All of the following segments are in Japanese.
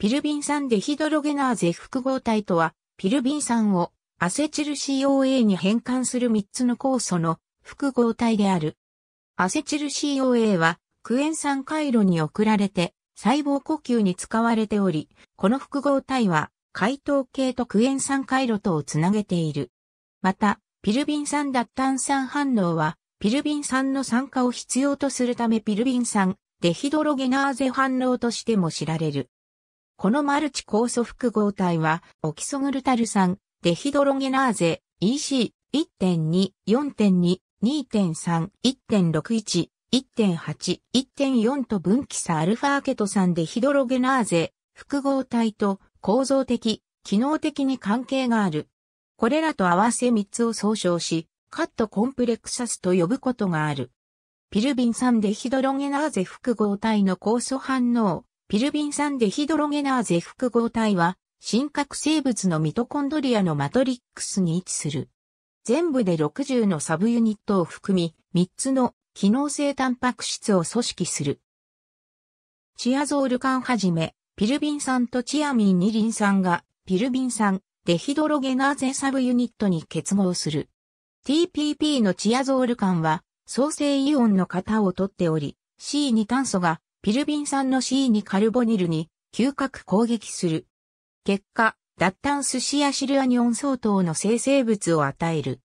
ピルビン酸デヒドロゲナーゼ複合体とは、ピルビン酸をアセチル COA に変換する3つの酵素の複合体である。アセチル COA はクエン酸回路に送られて細胞呼吸に使われており、この複合体は解糖系とクエン酸回路とをつなげている。また、ピルビン酸脱炭酸反応は、ピルビン酸の酸化を必要とするためピルビン酸デヒドロゲナーゼ反応としても知られる。このマルチ酵素複合体は、オキソグルタル酸、デヒドロゲナーゼ、EC、1.2、4.2、2.3、1.61、1.8、1.4と分岐差アルファケト酸デヒドロゲナーゼ、複合体と構造的、機能的に関係がある。これらと合わせ3つを総称し、カットコンプレクサスと呼ぶことがある。ピルビン酸デヒドロゲナーゼ複合体の酵素反応、ピルビン酸デヒドロゲナーゼ複合体は、真核生物のミトコンドリアのマトリックスに位置する。全部で60のサブユニットを含み、3つの機能性タンパク質を組織する。チアゾール管はじめ、ピルビン酸とチアミン二リン酸が、ピルビン酸、デヒドロゲナーゼサブユニットに結合する。TPP のチアゾール管は、創生イオンの型を取っており、C 2炭素がピルビン酸の C にカルボニルに嗅覚攻撃する。結果、脱炭素シアシルアニオン相当の生成物を与える。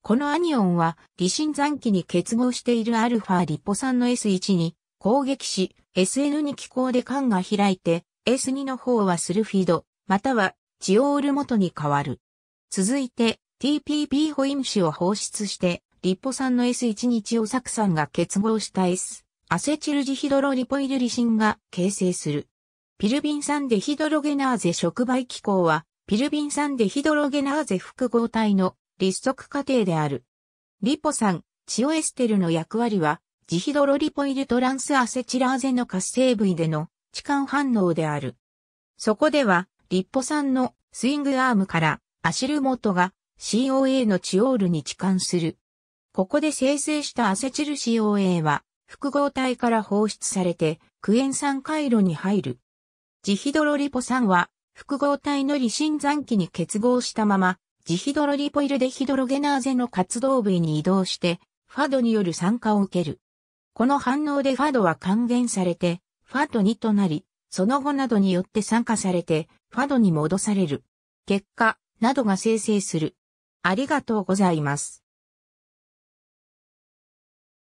このアニオンは、離心残機に結合しているアルファリポ酸の S1 に攻撃し、SN2 気候で缶が開いて、S2 の方はスルフィド、またはジオール元に変わる。続いて、TPP ホイム子を放出して、リポ酸の S1 にチオ酢酸が結合した S。アセチルジヒドロリポイルリシンが形成する。ピルビン酸デヒドロゲナーゼ触媒機構は、ピルビン酸デヒドロゲナーゼ複合体の立足過程である。リポ酸、チオエステルの役割は、ジヒドロリポイルトランスアセチラーゼの活性部位での置換反応である。そこでは、リポ酸のスイングアームからアシルモトが COA のチオールに置換する。ここで生成したアセチル COA は複合体から放出されてクエン酸回路に入る。ジヒドロリポ酸は複合体の離心残機に結合したまま、ジヒドロリポイルデヒドロゲナーゼの活動部位に移動して、ファドによる酸化を受ける。この反応でファドは還元されて、ファド2となり、その後などによって酸化されて、ファドに戻される。結果、などが生成する。ありがとうございます。